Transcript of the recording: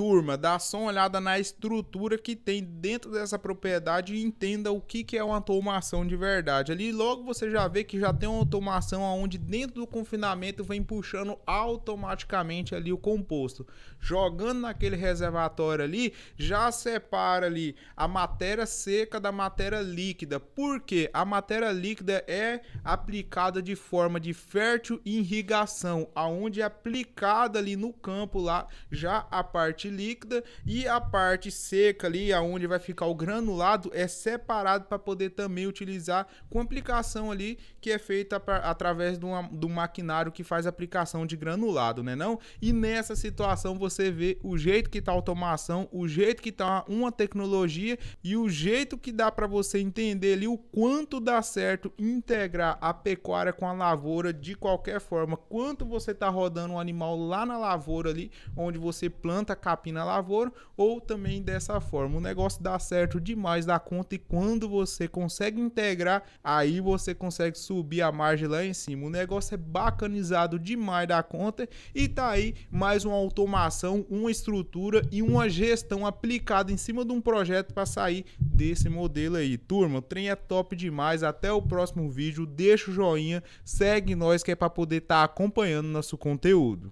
turma, dá só uma olhada na estrutura que tem dentro dessa propriedade e entenda o que, que é uma automação de verdade. Ali logo você já vê que já tem uma automação onde dentro do confinamento vem puxando automaticamente ali o composto. Jogando naquele reservatório ali, já separa ali a matéria seca da matéria líquida. Porque a matéria líquida é aplicada de forma de fértil irrigação, aonde é aplicada ali no campo lá já a partir líquida e a parte seca ali, aonde vai ficar o granulado, é separado para poder também utilizar com aplicação ali que é feita pra, através de uma, do maquinário que faz aplicação de granulado, né não? E nessa situação você vê o jeito que tá a automação, o jeito que tá uma tecnologia e o jeito que dá para você entender ali o quanto dá certo integrar a pecuária com a lavoura de qualquer forma, quanto você tá rodando um animal lá na lavoura ali, onde você planta capim capina a lavoura, ou também dessa forma. O negócio dá certo demais da conta e quando você consegue integrar, aí você consegue subir a margem lá em cima. O negócio é bacanizado demais da conta e tá aí mais uma automação, uma estrutura e uma gestão aplicada em cima de um projeto para sair desse modelo aí. Turma, o trem é top demais. Até o próximo vídeo. Deixa o joinha, segue nós que é para poder estar tá acompanhando nosso conteúdo.